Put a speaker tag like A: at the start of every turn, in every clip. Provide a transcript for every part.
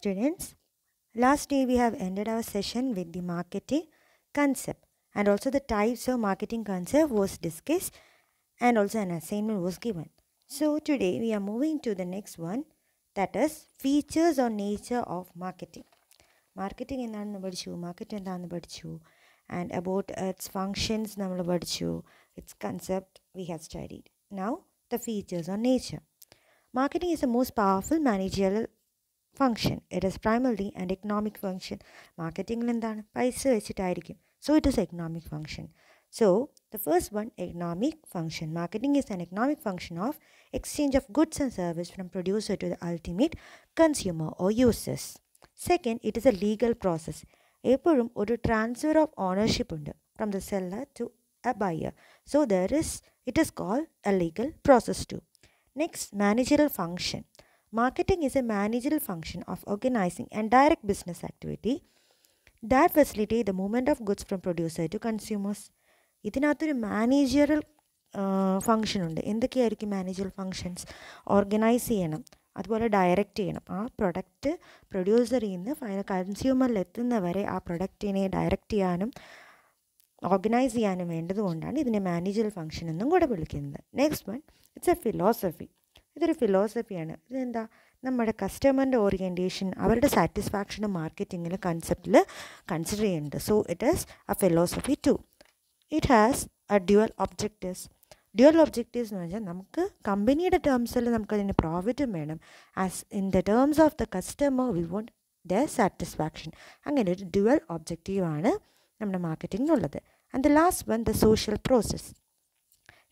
A: students, last day we have ended our session with the marketing concept and also the types of marketing concept was discussed and also an assignment was given. So today we are moving to the next one that is features or nature of marketing. Marketing in പഠിച്ചു market എന്താണെന്ന് പഠിച്ചു and about its functions നമ്മൾ പഠിച്ചു its concept we have studied now the features on nature marketing is a most function it is primarily and economic function മാർക്കറ്റിങ്ങിൽ എന്താണ് പൈസ വെച്ചിട്ടായിരിക്കും so it is economic function so the first one economic function marketing is an economic function of exchange of goods and service from producer to the ultimate consumer or users second it is a legal process എപ്പോഴും ഒരു transfer of ownership ഉണ്ട് from the seller to a buyer. So there is it is called a legal process too. Next managerial function. Marketing is a managerial function of organizing and direct business activity that facility the movement of goods from producer to consumers ഇതിനകത്തൊരു managerial function ഉണ്ട് എന്തൊക്കെയായിരിക്കും managerial functions organise ചെയ്യണം അതുപോലെ direct ചെയ്യണം ആ product പ്രൊഡ്യൂസറിൽ നിന്ന് final കൺസ്യൂമറിൽ എത്തുന്നവരെ ആ പ്രൊഡക്റ്റിനെ ഡയറക്റ്റ് ചെയ്യാനും ഓർഗനൈസ് ചെയ്യാനും വേണ്ടതുകൊണ്ടാണ് ഇതിനെ മാനേജറൽ ഫങ്ഷൻ എന്നും കൂടെ വിളിക്കുന്നത് next one it's a philosophy ഇതൊരു ഫിലോസഫിയാണ് ഇതെന്താ നമ്മുടെ കസ്റ്റമറിൻ്റെ ഓറിയൻറ്റേഷൻ അവരുടെ സാറ്റിസ്ഫാക്ഷൻ മാർക്കറ്റിങ്ങിൽ കൺസെപ്റ്റിൽ കൺസിഡർ ചെയ്യുന്നുണ്ട് so it is a philosophy too it has a dual objectives dual objectives എന്ന് വെച്ചാൽ നമുക്ക് കമ്പനിയുടെ ടേംസിൽ നമുക്കതിന് പ്രോഫിറ്റും വേണം as in the terms of the customer we want the satisfaction അങ്ങനെ ഒരു ഡ്യുവൽ ഒബ്ജക്റ്റീവാണ് നമ്മുടെ മാർക്കറ്റിങ്ങിനുള്ളത് and the last one the social process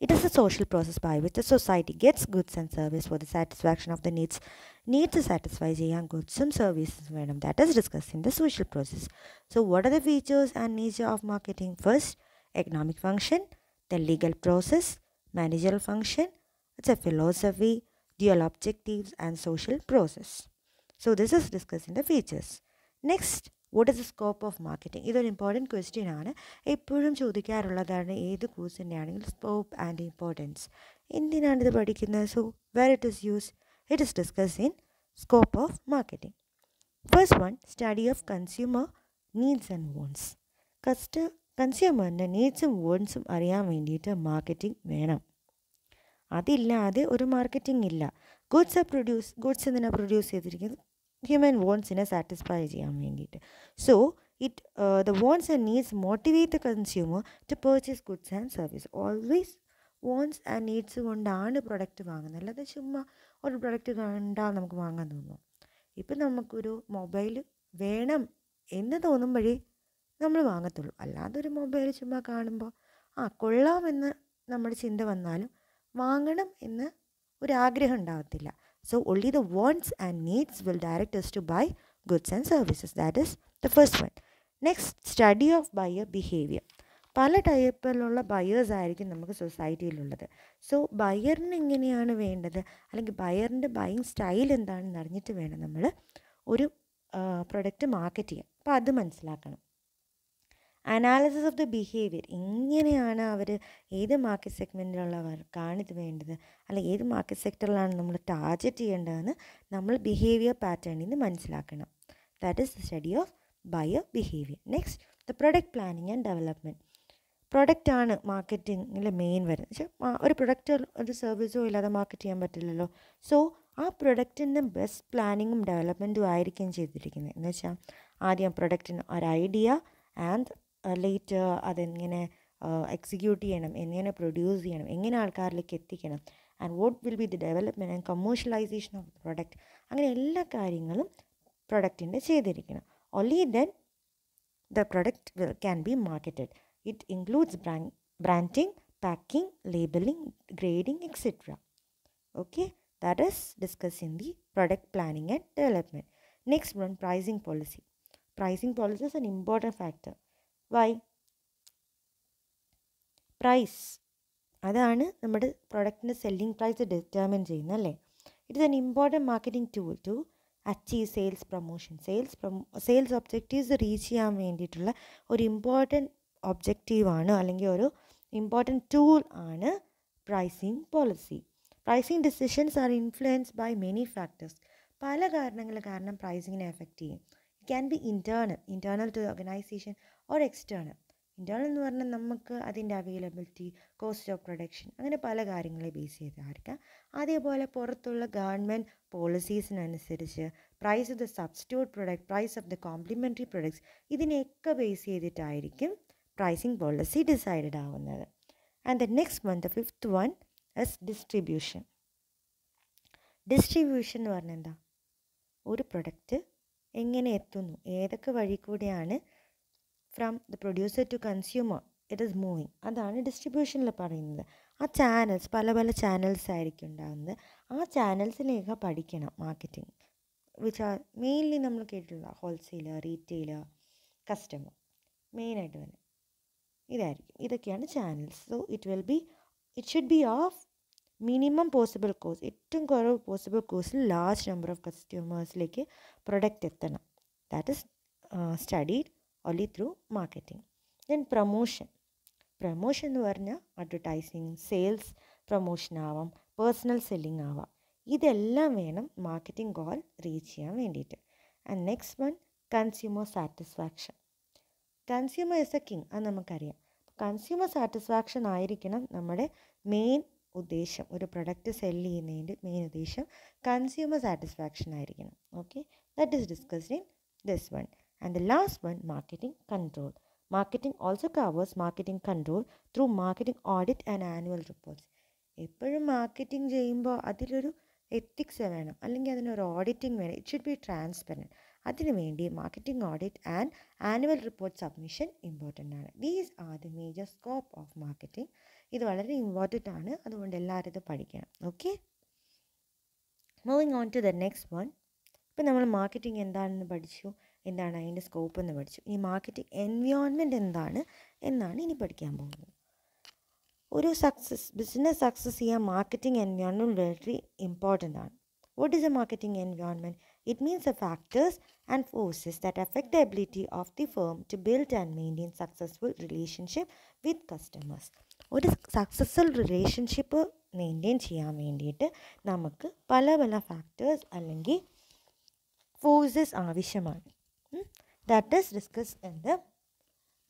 A: It is a social process by which the society gets goods and services for the satisfaction of the needs. Needs satisfy the young goods and services, That is discussed in the social process. So, what are the features and nature of marketing? First, economic function, then legal process, managerial function. It's a philosophy, dual objectives, and social process. So, this is discussing the features. Next, what is the scope of marketing ഇതൊരു important question ആണ് എപ്പോഴും ചോദിക്കാറുള്ളതാണ് ഏത് കോഴ്സിൻ്റെ ആണെങ്കിലും scope and importance എന്തിനാണ് ഇത് പഠിക്കുന്നത് so where it is use it is discuss in scope of marketing first one study of consumer needs and wants കസ്റ്റ കൺസ്യൂമറിൻ്റെ നീഡ്സും വോൺസും അറിയാൻ വേണ്ടിയിട്ട് മാർക്കറ്റിംഗ് വേണം അതില്ലാതെ ഒരു മാർക്കറ്റിംഗ് ഇല്ല ഗുഡ്സ് ആ പ്രൊഡ്യൂസ് ഗുഡ്സ് എന്തിനാണ് പ്രൊഡ്യൂസ് ചെയ്തിരിക്കുന്നത് ഹ്യൂമൻ വോൺസിനെ സാറ്റിസ്ഫൈ ചെയ്യാൻ വേണ്ടിയിട്ട് so it the wants and needs motivate the consumer to purchase goods and service always wants and needs കൊണ്ടാണ് പ്രൊഡക്റ്റ് വാങ്ങുന്നത് അല്ലാതെ ചുമ്മാ ഒരു പ്രൊഡക്റ്റ് കണ്ടാൽ നമുക്ക് വാങ്ങാൻ തോന്നും ഇപ്പം നമുക്കൊരു മൊബൈൽ വേണം എന്ന് തോന്നുമ്പോഴേ നമ്മൾ വാങ്ങത്തുള്ളൂ അല്ലാതെ ഒരു മൊബൈൽ ചുമ്മാ കാണുമ്പോൾ ആ കൊള്ളാമെന്ന് നമ്മുടെ ചിന്ത വന്നാലും വാങ്ങണം എന്ന് ഒരാഗ്രഹം ഉണ്ടാകത്തില്ല So only the wants and needs will direct us to buy goods and services. That is the first one. Next study of buyer behaviour പല ടൈപ്പിലുള്ള ബയേഴ്സ് ആയിരിക്കും നമുക്ക് സൊസൈറ്റിയിലുള്ളത് സോ ബയറിന് എങ്ങനെയാണ് വേണ്ടത് അല്ലെങ്കിൽ ബയറിൻ്റെ ബയിങ് സ്റ്റൈൽ എന്താണെന്ന് അറിഞ്ഞിട്ട് വേണം നമ്മൾ ഒരു പ്രൊഡക്റ്റ് മാർക്കറ്റ് ചെയ്യാൻ അപ്പോൾ അത് മനസ്സിലാക്കണം അനാലിസിസ് ഓഫ് ദ ബിഹേവിയർ എങ്ങനെയാണ് അവർ ഏത് മാർക്കറ്റ് സെഗ്മെൻറ്റിലുള്ളവർക്കാണ് ഇത് വേണ്ടത് അല്ല ഏത് മാർക്കറ്റ് സെക്ടറിലാണ് നമ്മൾ ടാർഗറ്റ് ചെയ്യേണ്ടതെന്ന് നമ്മൾ ബിഹേവിയർ പാറ്റേണിൽ നിന്ന് മനസ്സിലാക്കണം that is the study of buyer behaviour next the product planning and development ആണ് മാർക്കറ്റിങ്ങിൽ മെയിൻ വരുന്നത് ഒരു പ്രൊഡക്റ്റ് ഒരു സർവീസോ ഇല്ലാതെ മാർക്കറ്റ് ചെയ്യാൻ പറ്റില്ലല്ലോ സോ ആ പ്രൊഡക്റ്റിൻ്റെ ബെസ്റ്റ് പ്ലാനിങ്ങും ഡെവലപ്മെൻറ്റും ആയിരിക്കും ചെയ്തിരിക്കുന്നത് എന്ന് വെച്ചാൽ ആദ്യം പ്രൊഡക്റ്റിന് ഒരു ഐഡിയ ആൻഡ് ലേറ്റ് അതെങ്ങനെ എക്സിക്യൂട്ട് ചെയ്യണം എങ്ങനെ പ്രൊഡ്യൂസ് ചെയ്യണം എങ്ങനെ ആൾക്കാരിലേക്ക് എത്തിക്കണം and what will be the development and commercialization of product അങ്ങനെ എല്ലാ കാര്യങ്ങളും പ്രൊഡക്റ്റിൻ്റെ ചെയ്തിരിക്കണം only then the product can be marketed it includes bran branding packing labeling grading etcetera okay that is discuss in the product planning and development next one pricing policy pricing policy is an important factor why price അതാണ് നമ്മുടെ പ്രൊഡക്റ്റിൻ്റെ selling price determine ചെയ്യുന്നത് അല്ലേ it is an important marketing tool to achieve sales promotion sales sales objectives reach ചെയ്യാൻ വേണ്ടിയിട്ടുള്ള ഒരു important ഒബ്ജക്റ്റീവാണ് അല്ലെങ്കിൽ ഒരു ഇമ്പോർട്ടൻറ്റ് ടൂൾ ആണ് pricing policy pricing decisions are influence by many factors പല കാരണങ്ങൾ കാരണം പ്രൈസിങ്ങിനെ എഫക്റ്റ് ചെയ്യും it can be internal internal to organization or external internal എന്ന് പറഞ്ഞാൽ നമുക്ക് അതിൻ്റെ അവൈലബിലിറ്റി കോസ്റ്റ് ഓഫ് പ്രൊഡക്ഷൻ അങ്ങനെ പല കാര്യങ്ങളെ ബേസ് ചെയ്തായിരിക്കാം അതേപോലെ പുറത്തുള്ള ഗവൺമെൻറ് പോളിസീസിനനുസരിച്ച് price of the substitute product price of the complementary products ഇതിനെയൊക്കെ ബേസ് ചെയ്തിട്ടായിരിക്കും പ്രൈസിങ് പോളിസി ഡിസൈഡഡ് ആവുന്നത് and the next one the fifth one is distribution distribution എന്ന് പറഞ്ഞാൽ എന്താ ഒരു പ്രൊഡക്റ്റ് എങ്ങനെ എത്തുന്നു ഏതൊക്കെ വഴി കൂടെയാണ് from the producer to consumer it is moving അതാണ് ഡിസ്ട്രിബ്യൂഷനിൽ പറയുന്നത് ആ ചാനൽസ് പല പല ചാനൽസ് ആയിരിക്കും ഉണ്ടാകുന്നത് ആ ചാനൽസിലേക്ക് പഠിക്കണം മാർക്കറ്റിംഗ് വിച്ച് ആർ മെയിൻലി നമ്മൾ കേട്ടിട്ടുള്ള ഹോൾസെയിലർ റീറ്റെയിലർ കസ്റ്റമർ മെയിനായിട്ട് തന്നെ ഇതായിരിക്കും ഇതൊക്കെയാണ് channels so it will be it should be of minimum possible course ഏറ്റവും കുറവ് പോസിബിൾ കോഴ്സിൽ ലാർജ് നമ്പർ ഓഫ് കസ്റ്റമേഴ്സിലേക്ക് പ്രൊഡക്റ്റ് എത്തണം that is studied only through marketing then promotion. Promotion എന്ന് പറഞ്ഞാൽ അഡ്വർടൈസിങ് സെയിൽസ് പ്രൊമോഷൻ ആവാം പേഴ്സണൽ സെല്ലിംഗ് ആവാം ഇതെല്ലാം വേണം മാർക്കറ്റിംഗ് ഗോൾ റീച്ച് ചെയ്യാൻ വേണ്ടിയിട്ട് and next one consumer satisfaction consumer is a king അത് നമുക്കറിയാം കൺസ്യൂമർ സാറ്റിസ്ഫാക്ഷൻ ആയിരിക്കണം നമ്മുടെ മെയിൻ ഉദ്ദേശം ഒരു പ്രൊഡക്റ്റ് സെൽ ചെയ്യുന്നതിൻ്റെ മെയിൻ ഉദ്ദേശം കൺസ്യൂമർ സാറ്റിസ്ഫാക്ഷൻ ആയിരിക്കണം okay that is discussed in this one And the last one, marketing control. Marketing also covers marketing control through marketing audit and annual reports. എപ്പോഴും marketing ചെയ്യുമ്പോൾ അതിലൊരു ethics വേണം അല്ലെങ്കിൽ അതിനൊരു auditing വേണം ഇറ്റ് ഷുഡ് ബി ട്രാൻസ്പെറൻറ്റ് അതിനുവേണ്ടി marketing audit and annual report submission important ആണ് these are the major scope of marketing ഇത് വളരെ ഇമ്പോർട്ടൻ്റ് ആണ് അതുകൊണ്ട് എല്ലാവരും ഇത് പഠിക്കണം okay moving on to the next one ഇപ്പം നമ്മൾ മാർക്കറ്റിംഗ് എന്താണെന്ന് പഠിച്ചു എന്താണ് അതിൻ്റെ സ്കോപ്പ് എന്ന് പഠിച്ചു ഇനി മാർക്കറ്റ് എൻവിയോൺമെൻ്റ് എന്താണ് എന്നാണ് ഇനി പഠിക്കാൻ പോകുന്നത് ഒരു സക്സസ് ബിസിനസ് സക്സസ് ചെയ്യാൻ മാർക്കറ്റിംഗ് എൻവിയോൺമെൻറ്റ് വെരി ഇമ്പോർട്ടൻ്റ് ആണ് what is a marketing environment it means a factors and forces that affect the ability of the firm to build and maintain successful relationship with customers ഒരു successful relationship maintain ചെയ്യാൻ വേണ്ടിയിട്ട് നമുക്ക് പല പല factors അല്ലെങ്കിൽ forces ആവശ്യമാണ് Hmm? that is discussed in the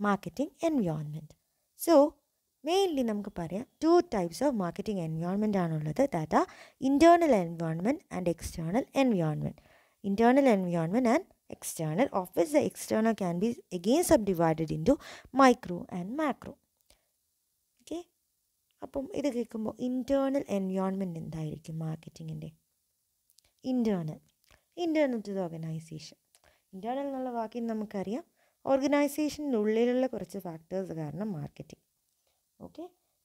A: marketing environment. So, mainly നമുക്ക് പറയാം two types of marketing environment ആണുള്ളത് that are internal environment and external environment internal environment and external of which the external can be again sub divided into micro and macro okay അപ്പം ഇത് കേൾക്കുമ്പോൾ internal environment എന്തായിരിക്കും മാർക്കറ്റിങ്ങിൻ്റെ internal internal to the organization ഇൻറ്റേർണൽ എന്നുള്ള വാക്കിൽ നമുക്കറിയാം ഓർഗനൈസേഷനുള്ളിലുള്ള കുറച്ച് ഫാക്ടേഴ്സ് കാരണം marketing okay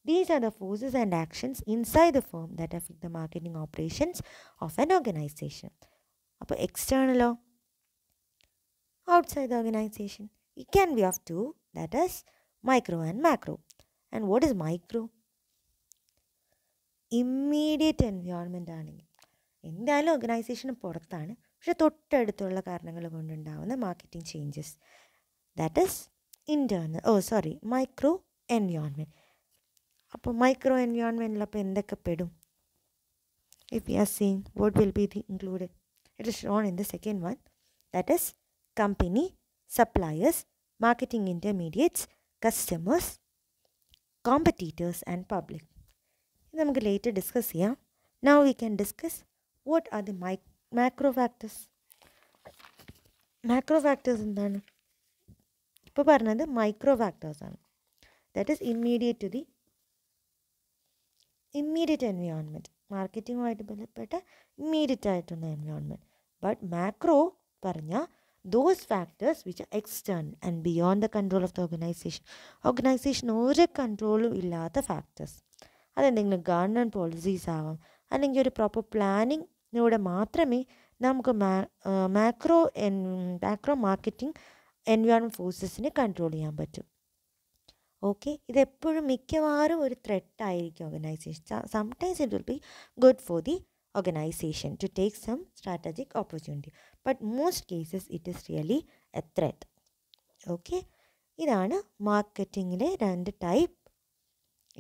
A: these are the forces and actions inside the form that affect the marketing operations of an organization അപ്പോൾ എക്സ്റ്റേണലോ outside the organization. It can be of two, that is micro and macro. And what is micro? Immediate environment ആണെങ്കിൽ എന്തായാലും ഓർഗനൈസേഷന് പുറത്താണ് പക്ഷെ തൊട്ടടുത്തുള്ള കാരണങ്ങൾ കൊണ്ടുണ്ടാകുന്ന marketing changes that is internal oh sorry micro environment അപ്പോൾ മൈക്രോ എൻവയോൺമെൻറ്റിൽ അപ്പോൾ എന്തൊക്കെ പെടും if you are seeing what will be the included it is shown in the second one that is company suppliers marketing intermediates customers competitors and public ഇത് നമുക്ക് late discuss ചെയ്യാം now we can discuss what are the micro macro factors macro factors എന്താണ് ഇപ്പോൾ പറഞ്ഞത് micro ഫാക്ടേഴ്സാണ് that is immediate to the immediate environment മാർക്കറ്റിങ്ങുമായിട്ട് ബന്ധപ്പെട്ട immediate ആയിട്ടുള്ള എൻവിയോൺമെൻറ്റ് ബട്ട് മാക്രോ പറഞ്ഞ those factors which are external and beyond the control of the organization organization ഒരു കൺട്രോളും ഇല്ലാത്ത ഫാക്ടേഴ്സ് അതെന്തെങ്കിലും ഗവൺമെൻറ് പോളിസീസ് ആവാം അല്ലെങ്കിൽ ഒരു പ്രോപ്പർ പ്ലാനിങ് യിലൂടെ മാത്രമേ നമുക്ക് മാക്രോ എൻ മാക്രോ മാർക്കറ്റിംഗ് എൻവയോൺമെൻറ്റ് ഫോഴ്സസിനെ കൺട്രോൾ ചെയ്യാൻ പറ്റും ഓക്കെ ഇതെപ്പോഴും മിക്കവാറും ഒരു ത്രെട്ടായിരിക്കും organization sometimes it will be good for the organization to take some strategic opportunity but most cases it is really a threat okay ഇതാണ് മാർക്കറ്റിങ്ങിലെ രണ്ട് type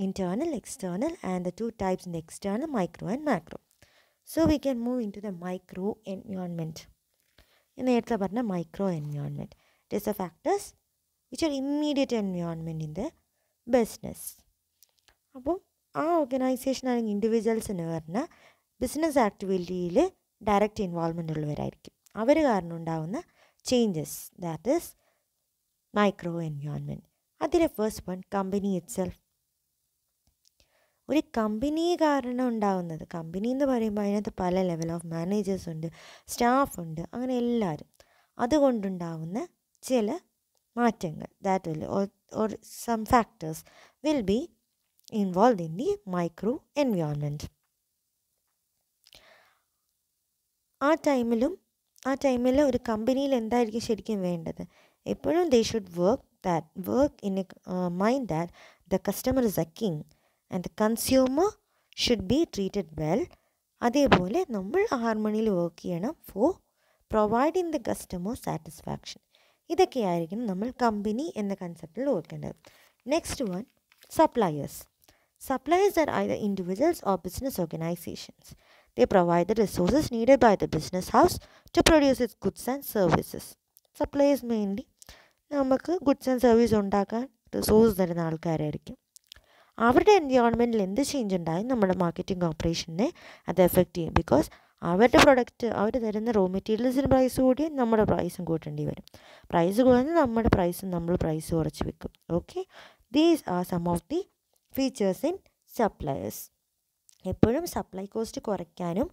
A: internal external and the two types in external micro and macro so we can move into the micro environment ഞാൻ നേരത്തെ പറഞ്ഞ micro environment it is a factors which are immediate environment in the business അപ്പം ആ organization അല്ലെങ്കിൽ individuals എന്ന് പറഞ്ഞാൽ business ആക്ടിവിറ്റിയിൽ direct involvement ഉള്ളവരായിരിക്കും അവർ കാരണം ഉണ്ടാകുന്ന changes that is micro environment അതിലെ first one company itself ഒരു കമ്പനി കാരണം ഉണ്ടാവുന്നത് കമ്പനി എന്ന് പറയുമ്പോൾ അതിനകത്ത് പല ലെവൽ ഓഫ് മാനേജേഴ്സ് ഉണ്ട് സ്റ്റാഫ് ഉണ്ട് അങ്ങനെ എല്ലാവരും അതുകൊണ്ടുണ്ടാകുന്ന ചില മാറ്റങ്ങൾ that will or some factors will be involve in the micro environment ആ ടൈമിലും ആ ടൈമിൽ ഒരു കമ്പനിയിൽ എന്തായിരിക്കും ശരിക്കും വേണ്ടത് എപ്പോഴും they should work that work in a mind that the customer is a king and consumer should be treated well അതേപോലെ നമ്മൾ ഹാർമണിയിൽ വർക്ക് ചെയ്യണം for providing the customer satisfaction ഇതൊക്കെയായിരിക്കും നമ്മൾ കമ്പനി എന്ന കൺസെപ്റ്റിൽ ഓർക്കേണ്ടത് next one suppliers suppliers are I the individuals or business organizations the provide the resources needed by the business house to produce its goods and services suppliers mainly നമുക്ക് goods and service ഉണ്ടാക്കാൻ resource തരുന്ന ആൾക്കാരായിരിക്കും അവരുടെ എൻവയോൺമെൻറ്റിൽ എന്ത് change ഉണ്ടായാലും നമ്മുടെ marketing ഓപ്പറേഷനെ അത് effect ചെയ്യും ബിക്കോസ് അവരുടെ പ്രൊഡക്റ്റ് അവർ തരുന്ന റോ മെറ്റീരിയൽസിന് പ്രൈസ് കൂടി നമ്മുടെ പ്രൈസും കൂട്ടേണ്ടി വരും പ്രൈസ് കുറഞ്ഞ് നമ്മുടെ പ്രൈസും നമ്മൾ പ്രൈസ് കുറച്ച് വെക്കും okay these are some of the features in suppliers എപ്പോഴും സപ്ലൈ കോസ്റ്റ് കുറയ്ക്കാനും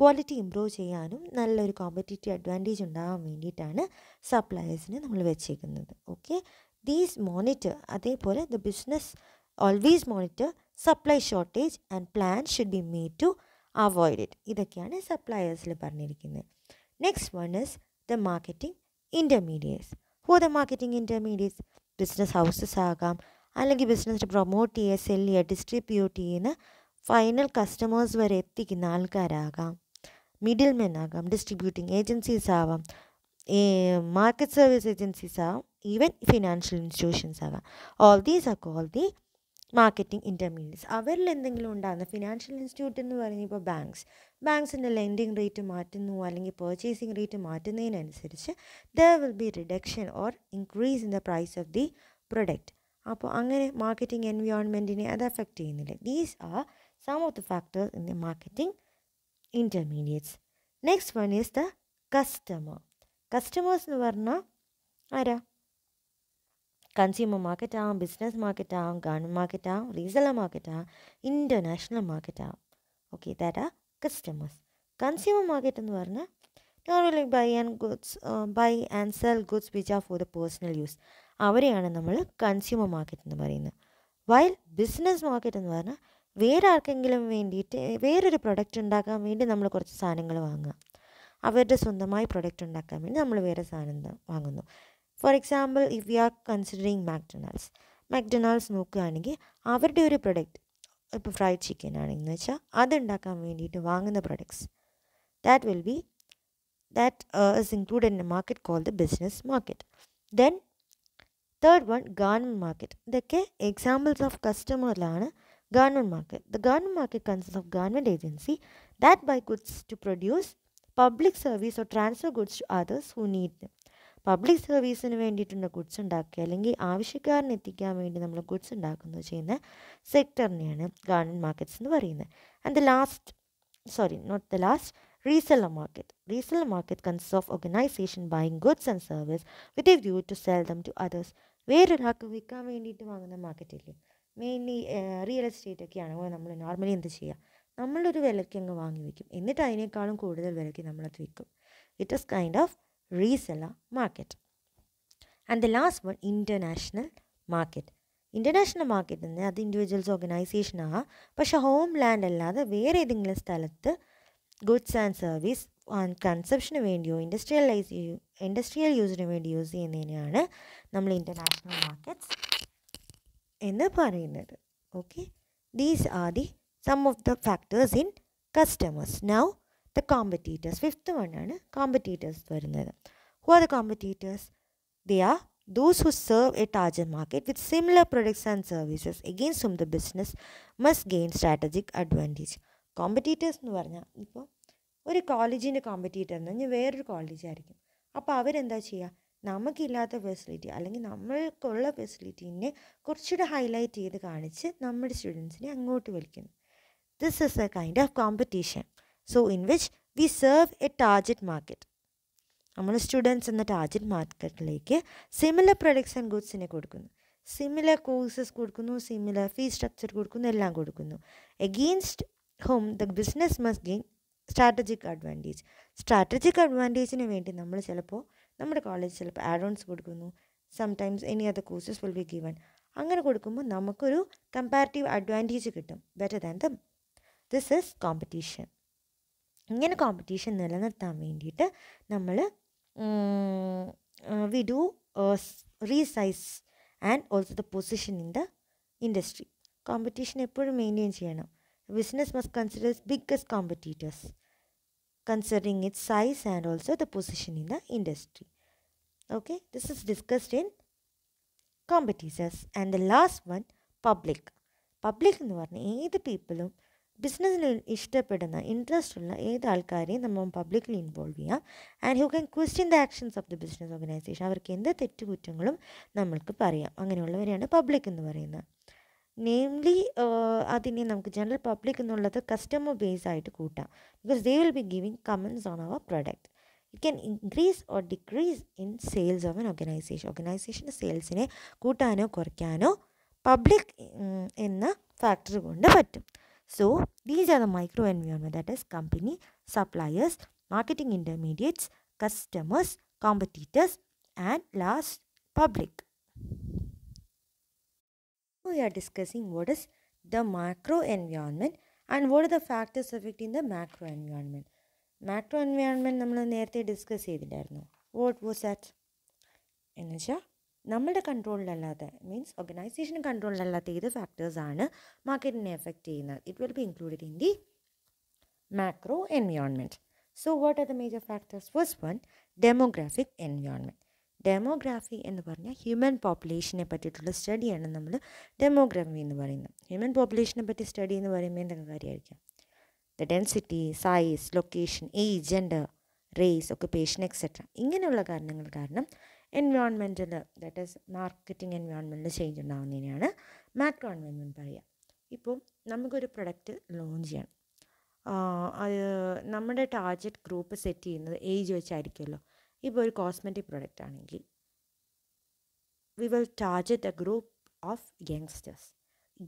A: ക്വാളിറ്റി ഇമ്പ്രൂവ് ചെയ്യാനും നല്ലൊരു കോമ്പറ്റേറ്റീവ് അഡ്വാൻറ്റേജ് ഉണ്ടാകാൻ വേണ്ടിയിട്ടാണ് സപ്ലയേഴ്സിനെ നമ്മൾ വെച്ചേക്കുന്നത് ഓക്കെ ദീസ് മോണിറ്റർ അതേപോലെ the business always monitor supply shortage and plan should be made to avoid it ഇതൊക്കെയാണ് സപ്ലയേഴ്സിൽ പറഞ്ഞിരിക്കുന്നത് next one is the marketing intermediates who the marketing intermediates business houses ആകാം അല്ലെങ്കിൽ ബിസിനസ് പ്രൊമോട്ട് ചെയ്യുക sell ചെയ്യുക distribute ചെയ്യുന്ന final customers വരെ എത്തിക്കുന്ന ആൾക്കാരാകാം മിഡിൽ മെൻ ആകാം ഡിസ്ട്രിബ്യൂട്ടിംഗ് ഏജൻസീസ് ആവാം മാർക്കറ്റ് സർവീസ് ഏജൻസീസ് ആവാം ഈവൻ ഫിനാൻഷ്യൽ ഇൻസ്റ്റിറ്റ്യൂഷൻസ് ആകാം all these are call the marketing intermediates അവരിൽ എന്തെങ്കിലും ഉണ്ടാകുന്ന ഫിനാൻഷ്യൽ ഇൻസ്റ്റിറ്റ്യൂട്ട് എന്ന് പറയുമ്പോൾ ബാങ്ക്സ് ബാങ്ക്സിൻ്റെ ലെൻഡിങ് റേറ്റ് മാറ്റുന്നു അല്ലെങ്കിൽ പർച്ചേസിങ് റേറ്റ് മാറ്റുന്നതിനനുസരിച്ച് there will be reduction or increase in the price of the product അപ്പോൾ അങ്ങനെ മാർക്കറ്റിംഗ് എൻവയോൺമെൻറ്റിനെ അത് എഫക്റ്റ് ചെയ്യുന്നില്ല these are some of the factors in the marketing intermediates next one is the customer customers എന്ന് പറഞ്ഞാൽ ആരാ consumer മാർക്കറ്റാവും business മാർക്കറ്റാവും ഗവൺമെൻറ് മാർക്കറ്റാവും റീസെലർ മാർക്കറ്റാവും ഇൻ്റർനാഷണൽ മാർക്കറ്റാവും okay that are customers consumer market എന്ന് പറഞ്ഞാൽ normally buy and goods buy and cell goods which are for the personal use അവരെയാണ് നമ്മൾ കൺസ്യൂമർ മാർക്കറ്റ് എന്ന് പറയുന്നത് വൈൽ ബിസിനസ് മാർക്കറ്റ് എന്ന് പറഞ്ഞാൽ വേറെ ആർക്കെങ്കിലും വേണ്ടിയിട്ട് വേറൊരു പ്രൊഡക്റ്റ് ഉണ്ടാക്കാൻ വേണ്ടി നമ്മൾ കുറച്ച് സാധനങ്ങൾ വാങ്ങുക അവരുടെ സ്വന്തമായി പ്രൊഡക്റ്റ് ഉണ്ടാക്കാൻ വേണ്ടി നമ്മൾ വേറെ സാധനം വാങ്ങുന്നു for example if you are considering McDonald's McDonald's നോക്കുകയാണെങ്കിൽ അവരുടെ ഒരു പ്രൊഡക്റ്റ് ഇപ്പോൾ ഫ്രൈഡ് ചിക്കൻ ആണെന്ന് വെച്ചാൽ അതുണ്ടാക്കാൻ വേണ്ടിയിട്ട് വാങ്ങുന്ന products that will be that is include in a market call the business market then third one government market ഇതൊക്കെ എക്സാമ്പിൾസ് ഓഫ് കസ്റ്റമറിലാണ് government market the government market consist of government agency that buy goods to produce public service or transfer goods to others who need them public സർവീസിന് വേണ്ടിയിട്ടുള്ള goods ഉണ്ടാക്കുക അല്ലെങ്കിൽ ആവശ്യക്കാരന് എത്തിക്കാൻ വേണ്ടി നമ്മൾ goods ഉണ്ടാക്കുന്നത് ചെയ്യുന്ന സെക്ടറിനെയാണ് ഗാർഡൻ മാർക്കറ്റ്സ് എന്ന് പറയുന്നത് and the last sorry not the last Reseller market Reseller market cons of organization buying goods and service with a view to sell them to others വേറൊരാൾക്ക് വിൽക്കാൻ വേണ്ടിയിട്ട് വാങ്ങുന്ന മാർക്കറ്റ് ഇല്ലേ മെയിൻലി റിയൽ എസ്റ്റേറ്റ് ഒക്കെ ആണെങ്കിൽ നമ്മൾ നോർമലി എന്ത് ചെയ്യുക നമ്മളൊരു വിലയ്ക്ക് അങ്ങ് വാങ്ങി വയ്ക്കും എന്നിട്ട് അതിനേക്കാളും കൂടുതൽ വിലയ്ക്ക് നമ്മളത് വിൽക്കും it is kind of reseller market and the last one international market international market തന്നെ അത് ഇൻഡിവിജ്വൽസ് ഓർഗനൈസേഷൻ ആകാം പക്ഷേ ഹോം ലാൻഡ് അല്ലാതെ വേറെ ഏതെങ്കിലും സ്ഥലത്ത് ഗുഡ്സ് ആൻഡ് സർവീസ് ആൻഡ് കൺസെപ്ഷന് വേണ്ടിയോ ഇൻഡസ്ട്രിയലൈസ് ഇൻഡസ്ട്രിയൽ യൂസിന് വേണ്ടി യൂസ് ചെയ്യുന്നതിനെയാണ് നമ്മൾ ഇൻ്റർനാഷണൽ മാർക്കറ്റ്സ് എന്ന് പറയുന്നത് okay these are the some of the factors in customers now the competitors fifth വണ്ണാണ് കോമ്പറ്റീറ്റേഴ്സ് വരുന്നത് who are the competitors the are those who serve a target market with similar products and services against whom the business must gain strategic advantage competitors എന്ന് പറഞ്ഞാൽ ഇപ്പോൾ ഒരു കോളേജിൻ്റെ competitor എന്ന് പറഞ്ഞാൽ വേറൊരു കോളേജായിരിക്കും അപ്പോൾ അവരെന്താ ചെയ്യുക നമുക്കില്ലാത്ത ഫെസിലിറ്റി അല്ലെങ്കിൽ നമ്മൾക്കുള്ള ഫെസിലിറ്റീനെ കുറച്ചുകൂടെ ഹൈലൈറ്റ് ചെയ്ത് കാണിച്ച് നമ്മുടെ സ്റ്റുഡൻസിനെ അങ്ങോട്ട് വിളിക്കുന്നു this is a kind of competition so in which we serve a target market നമ്മൾ സ്റ്റുഡൻസ് എന്ന ടാർജറ്റ് മാർക്കറ്റിലേക്ക് സിമിലർ പ്രൊഡക്ട്സ് ആൻഡ് ഗുഡ്സിനെ കൊടുക്കുന്നു സിമിലർ കോഴ്സസ് കൊടുക്കുന്നു സിമിലർ ഫീസ് സ്ട്രക്ചർ കൊടുക്കുന്നു എല്ലാം കൊടുക്കുന്നു against whom the business must gain strategic advantage strategic അഡ്വാൻറ്റേജിന് വേണ്ടി നമ്മൾ ചിലപ്പോൾ നമ്മുടെ കോളേജ് ചിലപ്പോൾ ആഡോൺസ് കൊടുക്കുന്നു sometimes any other courses will be given അങ്ങനെ കൊടുക്കുമ്പോൾ നമുക്കൊരു കമ്പാരിറ്റീവ് അഡ്വാൻറ്റേജ് കിട്ടും better than dum this is competition ഇങ്ങനെ കോമ്പറ്റീഷൻ നിലനിർത്താൻ വേണ്ടിയിട്ട് നമ്മൾ we do resize and also the position in the industry competition എപ്പോഴും മെയിൻറ്റെയിൻ ചെയ്യണം business must considers biggest competitors considering it size and also the position in the industry okay this is discussed in competitors and the last one public public എന്ന് പറഞ്ഞാൽ ഏത് പീപ്പിളും ബിസിനസ്സിന് ഇഷ്ടപ്പെടുന്ന interest ഉള്ള ഏത് ആൾക്കാരെയും നമ്മൾ പബ്ലിക്കലി ഇൻവോൾവ് ചെയ്യാം and who can question the actions of the business organization അവർക്ക് എന്ത് തെറ്റുകുറ്റങ്ങളും നമ്മൾക്ക് പറയാം അങ്ങനെയുള്ളവരെയാണ് പബ്ലിക് എന്ന് പറയുന്നത് നെയിംലി അതിനെ നമുക്ക് ജനറൽ പബ്ലിക് എന്നുള്ളത് കസ്റ്റമർ ബേസ് ആയിട്ട് കൂട്ടാം because they will be giving comments on our product it can increase or decrease in sales of an organization ഓർഗനൈസേഷൻ്റെ സെയിൽസിനെ കൂട്ടാനോ കുറയ്ക്കാനോ പബ്ലിക് എന്ന ഫാക്ടർ കൊണ്ട് പറ്റും So these are the micro environment that is company, suppliers, marketing intermediates, customers, competitors and last public. We are discussing what is the macro environment and what are the factors affecting the macro environment. Macro environment നമ്മൾ നേരത്തെ discuss ചെയ്തിട്ടുണ്ടായിരുന്നു what was that എന്നുവെച്ചാൽ നമ്മുടെ കൺട്രോളിലല്ലാതെ means organisation കൺട്രോളിലല്ലാത്ത ഏത് ഫാക്ടേഴ്സാണ് മാർക്കറ്റിനെ affect ചെയ്യുന്നത് it will be included in the macro environment so what are the major factors first one demographic environment demography എന്ന് പറഞ്ഞാൽ ഹ്യൂമൻ പോപ്പുലേഷനെ പറ്റിയിട്ടുള്ള സ്റ്റഡിയാണ് നമ്മൾ ഡെമോഗ്രാഫി എന്ന് പറയുന്നത് ഹ്യൂമൻ പോപ്പുലേഷനെ പറ്റി സ്റ്റഡി എന്ന് പറയുമ്പോൾ എന്തൊക്കെ കാര്യമായിരിക്കാം the density size location age gender race occupation etcetera ഇങ്ങനെയുള്ള കാരണങ്ങൾ കാരണം എൻവയോൺമെൻറ്റിൽ ദാറ്റ് ഈസ് മാർക്കറ്റിംഗ് എൻവയോൺമെൻറ്റിൽ ചേഞ്ച് ഉണ്ടാകുന്നതിനെയാണ് മാക്രോ എൻവയോൺമെൻറ്റ് പറയുക ഇപ്പം നമുക്കൊരു പ്രൊഡക്റ്റ് ലോഞ്ച് ചെയ്യണം അത് നമ്മുടെ ടാർജറ്റ് ഗ്രൂപ്പ് സെറ്റ് ചെയ്യുന്നത് ഏജ് വെച്ചായിരിക്കുമല്ലോ ഇപ്പോൾ ഒരു കോസ്മെറ്റിക് പ്രൊഡക്റ്റ് ആണെങ്കിൽ we will target a group of youngsters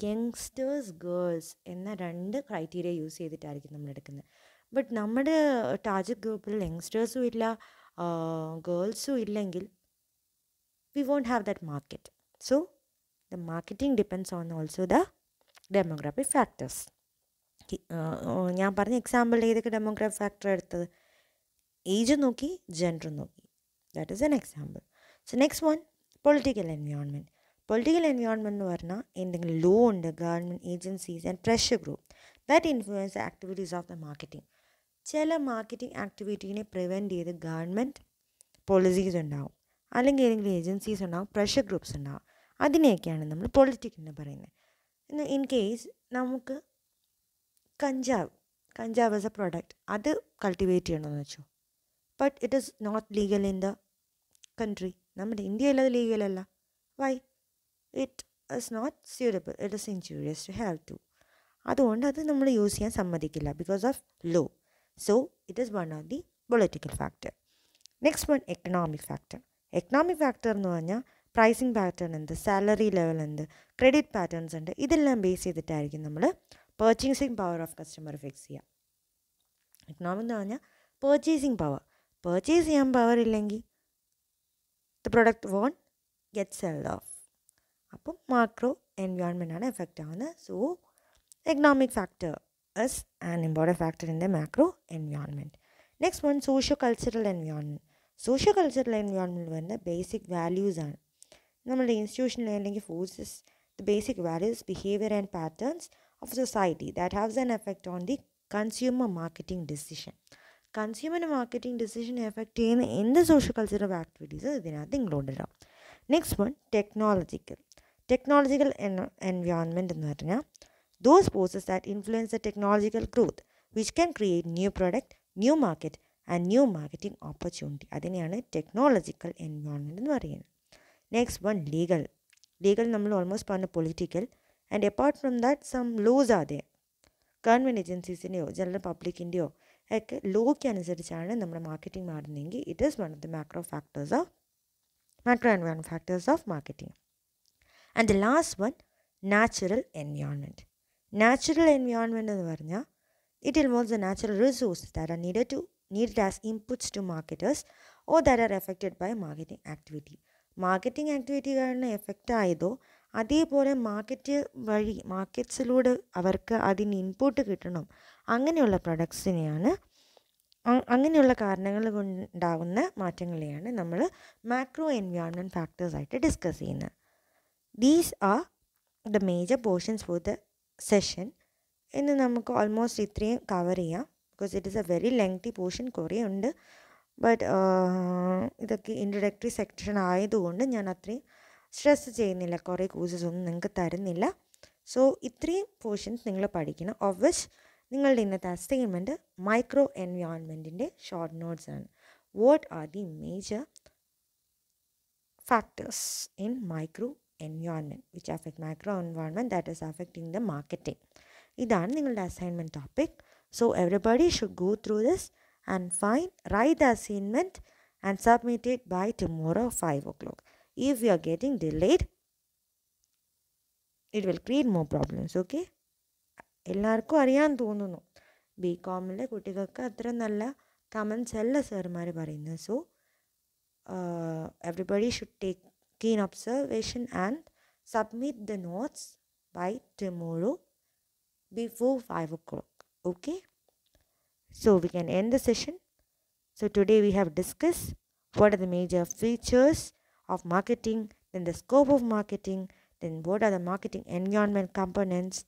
A: youngsters girls എന്ന രണ്ട് ക്രൈറ്റീരിയ യൂസ് ചെയ്തിട്ടായിരിക്കും നമ്മൾ എടുക്കുന്നത് ബട്ട് നമ്മുടെ ടാർജറ്റ് ഗ്രൂപ്പിൽ യങ്സ്റ്റേഴ്സും ഇല്ല ഗേൾസും ഇല്ലെങ്കിൽ we won't have that market. So the marketing depends on also the demographic factors. Uh, uh, ഞാൻ പറഞ്ഞ എക്സാമ്പിൾ ഏതൊക്കെ ഡെമോഗ്രാഫ് ഫാക്ടർ എടുത്തത് ഏജ് നോക്കി ജെൻഡർ നോക്കി that is an example so next one political environment political environment എന്ന് പറഞ്ഞാൽ എന്തെങ്കിലും law ഉണ്ട് government agencies and pressure group that influence activities of the marketing ചില മാർക്കറ്റിംഗ് ആക്ടിവിറ്റീനെ പ്രിവെൻറ്റ് ചെയ്ത് ഗവൺമെൻറ് പോളിസീസ് ഉണ്ടാവും അല്ലെങ്കിൽ ഏതെങ്കിലും ഏജൻസീസ് ഉണ്ടാവും പ്രഷർ ഗ്രൂപ്പ്സ് ഉണ്ടാവും അതിനെയൊക്കെയാണ് നമ്മൾ പൊളിറ്റിക് എന്ന് പറയുന്നത് ഇൻ കേസ് നമുക്ക് കഞ്ചാവ് കഞ്ചാവ് ആസ് എ പ്രൊഡക്റ്റ് അത് കൾട്ടിവേറ്റ് ചെയ്യണമെന്ന് വെച്ചു but it is not legal in the country നമ്മുടെ ഇന്ത്യയിൽ അത് ലീഗലല്ല why it is not suitable it is injurious to health to അതുകൊണ്ട് അത് നമ്മൾ യൂസ് ചെയ്യാൻ സമ്മതിക്കില്ല because of law so it is one of the political factor next one economic factor economic factor എന്ന് പറഞ്ഞാൽ പ്രൈസിങ് പാറ്റേൺ ഉണ്ട് salary level ഉണ്ട് credit patterns ഉണ്ട് ഇതെല്ലാം ബേസ് ചെയ്തിട്ടായിരിക്കും നമ്മൾ purchasing power of customer fix ചെയ്യുക എക്കണോമിക് എന്ന് പറഞ്ഞാൽ പേർച്ചേസിങ് പവർ പേർച്ചേസ് ചെയ്യാൻ പവർ ഇല്ലെങ്കിൽ the product won't get sell off അപ്പം മാക്രോ എൻവയോൺമെൻ്റ് ആണ് എഫക്റ്റ് ആവുന്നത് so economic factor is an important factor in the macro environment next one socio cultural environment socio cultural എൻവയോൺമെൻറ്റിൽ വരുന്ന basic വാല്യൂസാണ് നമ്മളുടെ ഇൻസ്റ്റിറ്റ്യൂഷനിൽ അല്ലെങ്കിൽ forces the basic values behaviour and patterns of society that haves an effect on the consumer marketing decision consumer marketing ഡെസിഷനെ effect ചെയ്യുന്ന എന്ത് socio cultural ആക്ടിവിറ്റീസും ഇതിനകത്ത് ഇൻക്ലൂഡഡ് ആവും next one technological technological environment എന്ന് പറഞ്ഞാൽ those forces that influence the technological growth which can create new product new market new marketing opportunity അതിനെയാണ് technological environment എന്ന് പറയുന്നത് നെക്സ്റ്റ് വൺ ലീഗൽ ലീഗൽ നമ്മൾ almost പറഞ്ഞ political and apart from that some laws ആ they government ഏജൻസീസിൻ്റെയോ general പബ്ലിക്കിൻ്റെയോ ഒക്കെ ലോക്ക് അനുസരിച്ചാണ് നമ്മുടെ മാർക്കറ്റിംഗ് മാറുന്നതെങ്കിൽ it is one of the macro factors of macro എൻവയോൺ factors of marketing and the last one natural environment natural environment എന്ന് പറഞ്ഞാൽ it involves the natural resource that are need to needed as inputs to marketers or that are affected by marketing activity. Marketing activity കാരണം effect ആയതോ അതേപോലെ market വഴി മാർക്കറ്റ്സിലൂടെ അവർക്ക് അതിന് input കിട്ടണം അങ്ങനെയുള്ള പ്രൊഡക്ട്സിനെയാണ് അങ്ങനെയുള്ള കാരണങ്ങൾ കൊണ്ടുണ്ടാകുന്ന മാറ്റങ്ങളെയാണ് നമ്മൾ മാക്രോ എൻവയോൺമെൻറ്റ് ഫാക്ടേഴ്സായിട്ട് ഡിസ്കസ് ചെയ്യുന്നത് these are the major portions for the session ഇന്ന് നമുക്ക് ഓൾമോസ്റ്റ് ഇത്രയും കവർ ചെയ്യാം because it is a very lengthy portion കുറേ ഉണ്ട് ബട്ട് ഇതൊക്കെ ഇൻട്രഡക്ടറി സെക്ഷൻ ആയതുകൊണ്ട് ഞാൻ അത്രയും സ്ട്രെസ് ചെയ്യുന്നില്ല കുറേ കോഴ്സസ് ഒന്നും നിങ്ങൾക്ക് തരുന്നില്ല സോ ഇത്രയും പോർഷൻസ് നിങ്ങൾ പഠിക്കണം ഓഫ് നിങ്ങളുടെ ഇന്നത്തെ അസൈൻമെൻറ്റ് മൈക്രോ എൻവയോൺമെൻറ്റിൻ്റെ ഷോർട്ട് നോട്ട്സ് ആണ് what are the major factors in micro environment which affect micro environment that is in the marketing ഇതാണ് നിങ്ങളുടെ assignment topic So everybody should go through this and find, write the assignment and submit it by tomorrow 5 o'clock. If you are getting delayed, it will create more problems, okay? எல்லாருக்கும் அறியான் தோந்துனும் பிகாமில் குட்டிகக்க அத்திரம் நல்ல come on செல்ல சர்மாரி பரையின்ன so uh, everybody should take keen observation and submit the notes by tomorrow before 5 o'clock okay so we can end the session so today we have discussed what are the major features of marketing then the scope of marketing then what are the marketing environment components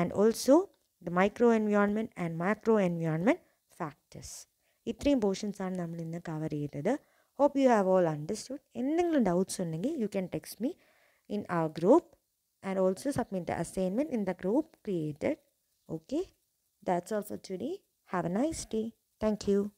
A: and also the micro environment and macro environment factors ഇത്രയും പോർഷൻസാണ് നമ്മൾ ഇന്ന് cover ചെയ്തത് hope you have all understood എന്തെങ്കിലും doubts ഉണ്ടെങ്കിൽ you can text me in our group and also submit assignment in the group created okay that's all for today. Have a nice day. Thank you.